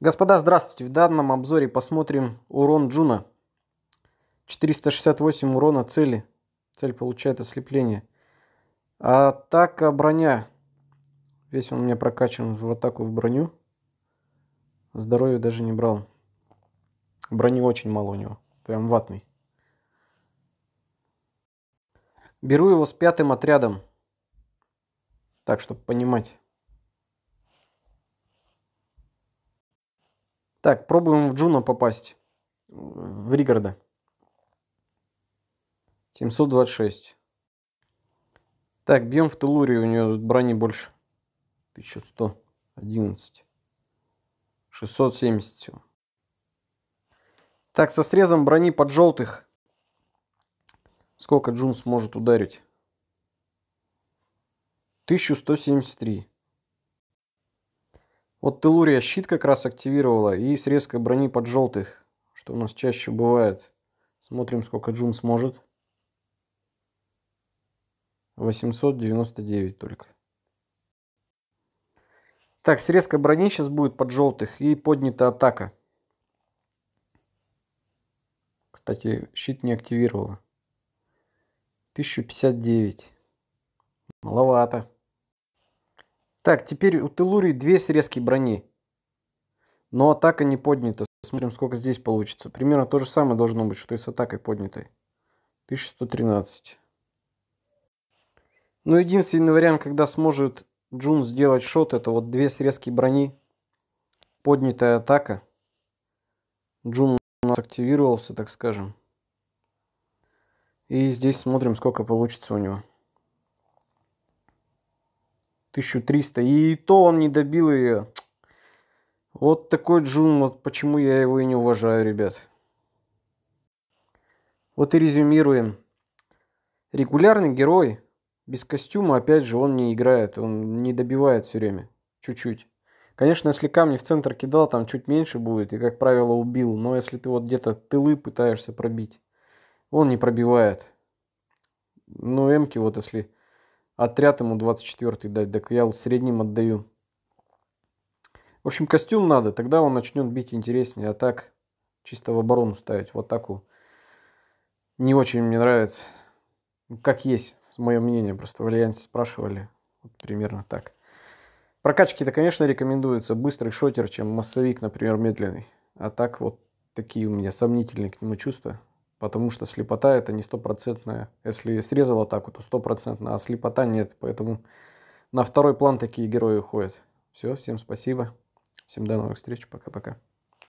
Господа, здравствуйте! В данном обзоре посмотрим урон Джуна. 468 урона цели. Цель получает ослепление. Атака броня. Весь он у меня прокачан в атаку в броню. Здоровья даже не брал. Брони очень мало у него. Прям ватный. Беру его с пятым отрядом. Так, чтобы понимать. Так, пробуем в Джуна попасть. В Ригарда. 726. Так, бьем в Тулуре, у нее брони больше. 1111. 670. Так, со срезом брони под желтых. Сколько Джун сможет ударить? 1173. Вот Телурия щит как раз активировала и срезка брони под желтых, что у нас чаще бывает. Смотрим, сколько Джун сможет. 899 только. Так, срезка брони сейчас будет под желтых и поднята атака. Кстати, щит не активировала. 1059. Маловато. Так, теперь у Телурии две срезки брони. Но атака не поднята. Смотрим, сколько здесь получится. Примерно то же самое должно быть, что и с атакой поднятой. 1113. Но ну, единственный вариант, когда сможет Джун сделать шот, это вот две срезки брони. Поднятая атака. Джун у нас активировался, так скажем. И здесь смотрим, сколько получится у него. 1300. И то он не добил ее. Вот такой Джун, вот почему я его и не уважаю, ребят. Вот и резюмируем. Регулярный герой. Без костюма, опять же, он не играет. Он не добивает все время. Чуть-чуть. Конечно, если камни в центр кидал, там чуть меньше будет. И, как правило, убил. Но если ты вот где-то тылы пытаешься пробить, он не пробивает. Но эмки вот если Отряд ему 24 дать, так я в среднем отдаю. В общем, костюм надо, тогда он начнет бить интереснее, а так чисто в оборону ставить, вот такую. Не очень мне нравится. Как есть, мое мнение, просто варианте спрашивали. Вот примерно так. Прокачки-то, конечно, рекомендуется. Быстрый шотер, чем массовик, например, медленный. А так вот такие у меня сомнительные к нему чувства потому что слепота это не стопроцентная. Если срезал так, то стопроцентно, а слепота нет, поэтому на второй план такие герои уходят. Все, всем спасибо, всем до новых встреч, пока-пока.